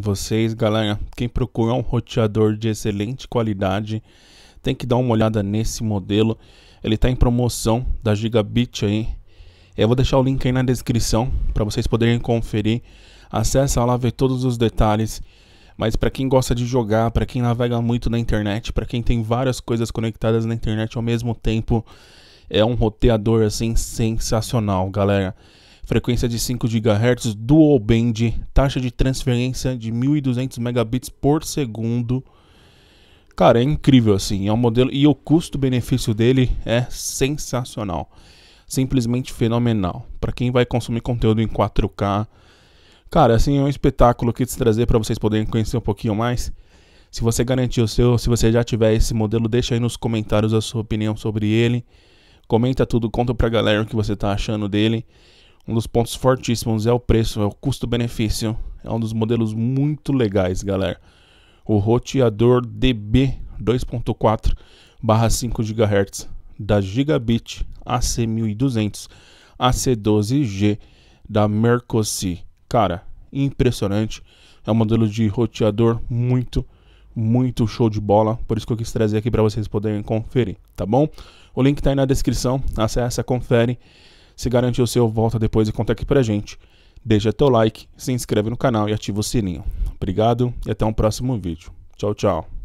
vocês, galera. Quem procura um roteador de excelente qualidade, tem que dar uma olhada nesse modelo. Ele está em promoção da Gigabit aí. Eu vou deixar o link aí na descrição para vocês poderem conferir. Acesse lá, ver todos os detalhes. Mas para quem gosta de jogar, para quem navega muito na internet, para quem tem várias coisas conectadas na internet ao mesmo tempo, é um roteador assim sensacional, galera frequência de 5 GHz, dual band, taxa de transferência de 1200 megabits por segundo. Cara, é incrível assim, é um modelo e o custo-benefício dele é sensacional. Simplesmente fenomenal. Para quem vai consumir conteúdo em 4K, cara, assim é um espetáculo que te trazer para vocês poderem conhecer um pouquinho mais. Se você garantiu o seu, se você já tiver esse modelo, deixa aí nos comentários a sua opinião sobre ele. Comenta tudo, conta pra galera o que você tá achando dele. Um dos pontos fortíssimos é o preço, é o custo-benefício. É um dos modelos muito legais, galera. O roteador DB 2.4 barra 5 GHz da Gigabit AC1200 AC12G da Mercosi. Cara, impressionante. É um modelo de roteador muito, muito show de bola. Por isso que eu quis trazer aqui para vocês poderem conferir, tá bom? O link está aí na descrição. Acessa, confere. Se garantiu o seu, volta depois e conta aqui pra gente. Deixa teu like, se inscreve no canal e ativa o sininho. Obrigado e até um próximo vídeo. Tchau, tchau.